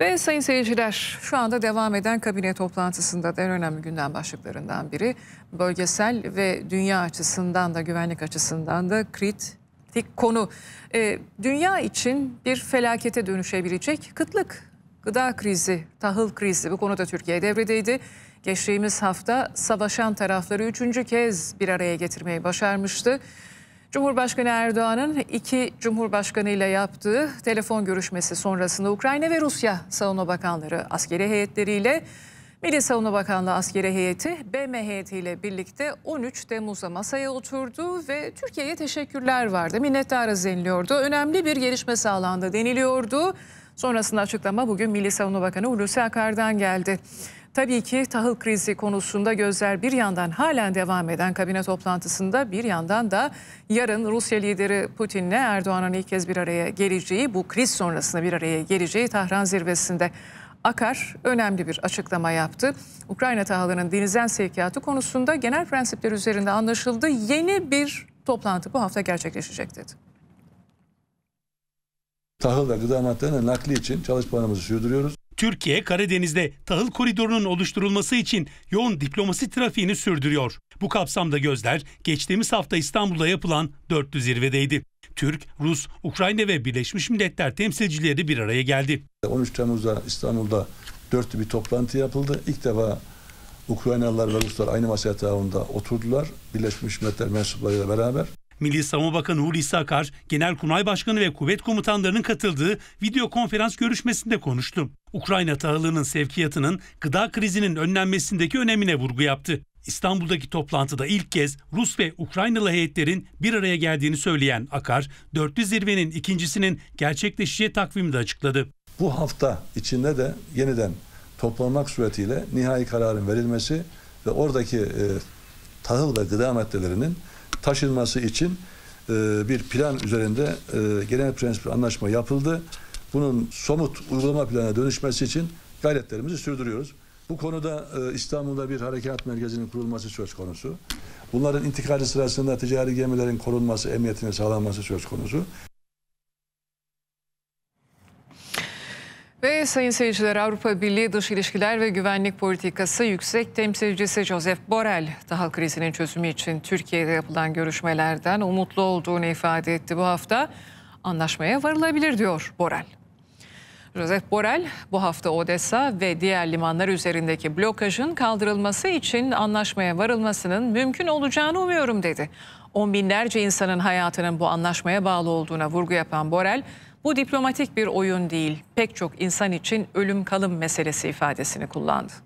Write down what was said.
Ve sayın seyirciler şu anda devam eden kabine toplantısında en önemli gündem başlıklarından biri bölgesel ve dünya açısından da güvenlik açısından da kritik konu. Ee, dünya için bir felakete dönüşebilecek kıtlık, gıda krizi, tahıl krizi bu konuda Türkiye devredeydi. Geçtiğimiz hafta savaşan tarafları üçüncü kez bir araya getirmeyi başarmıştı. Cumhurbaşkanı Erdoğan'ın iki Cumhurbaşkanı ile yaptığı telefon görüşmesi sonrasında Ukrayna ve Rusya Savunma Bakanları askeri heyetleriyle Milli Savunma Bakanlığı askeri heyeti BM heyetiyle birlikte 13 Temmuz'da masaya oturdu ve Türkiye'ye teşekkürler vardı. Minnettarız deniliyordu. Önemli bir gelişme sağlandı deniliyordu. Sonrasında açıklama bugün Milli Savunma Bakanı Hulusi Akar'dan geldi. Tabii ki tahıl krizi konusunda gözler bir yandan halen devam eden kabine toplantısında bir yandan da yarın Rusya lideri Putin'le Erdoğan'ın ilk kez bir araya geleceği bu kriz sonrasında bir araya geleceği Tahran zirvesinde Akar önemli bir açıklama yaptı. Ukrayna tahılının denizden sevkiyatı konusunda genel prensipler üzerinde anlaşıldı. Yeni bir toplantı bu hafta gerçekleşecek dedi. Tahıl ve gıda maddelerinin nakli için çalışmalarımızı sürdürüyoruz. Türkiye Karadeniz'de tahıl koridorunun oluşturulması için yoğun diplomasi trafiğini sürdürüyor. Bu kapsamda gözler geçtiğimiz hafta İstanbul'da yapılan dörtlü zirvedeydi. Türk, Rus, Ukrayna ve Birleşmiş Milletler temsilcileri bir araya geldi. 13 Temmuz'da İstanbul'da dörtlü bir toplantı yapıldı. İlk defa Ukraynalılar ve Ruslar aynı masaya yatağında oturdular. Birleşmiş Milletler mensuplarıyla beraber. Milli Savunma Bakanı Hulusi Akar, Genelkurmay Başkanı ve kuvvet komutanlarının katıldığı video konferans görüşmesinde konuştu. Ukrayna tahılının sevkiyatının gıda krizinin önlenmesindeki önemine vurgu yaptı. İstanbul'daki toplantıda ilk kez Rus ve Ukraynalı heyetlerin bir araya geldiğini söyleyen Akar, dörtlü zirvenin ikincisinin gerçekleşeceği takvimi de açıkladı. Bu hafta içinde de yeniden toplanmak suretiyle nihai kararın verilmesi ve oradaki e, tahıl ve gıda maddelerinin taşınması için e, bir plan üzerinde e, genel prensip anlaşma yapıldı. Bunun somut uygulama planına dönüşmesi için gayretlerimizi sürdürüyoruz. Bu konuda e, İstanbul'da bir harekat merkezinin kurulması söz konusu. Bunların intikali sırasında ticari gemilerin korunması, emniyetine sağlanması söz konusu. Ve sayın seyirciler Avrupa Birliği Dış İlişkiler ve Güvenlik Politikası Yüksek Temsilcisi Joseph Borrell, tahıl krizinin çözümü için Türkiye'de yapılan görüşmelerden umutlu olduğunu ifade etti bu hafta. Anlaşmaya varılabilir diyor Borrell. Joseph Borrell bu hafta Odessa ve diğer limanlar üzerindeki blokajın kaldırılması için anlaşmaya varılmasının mümkün olacağını umuyorum dedi. On binlerce insanın hayatının bu anlaşmaya bağlı olduğuna vurgu yapan Borrell, bu diplomatik bir oyun değil, pek çok insan için ölüm kalım meselesi ifadesini kullandı.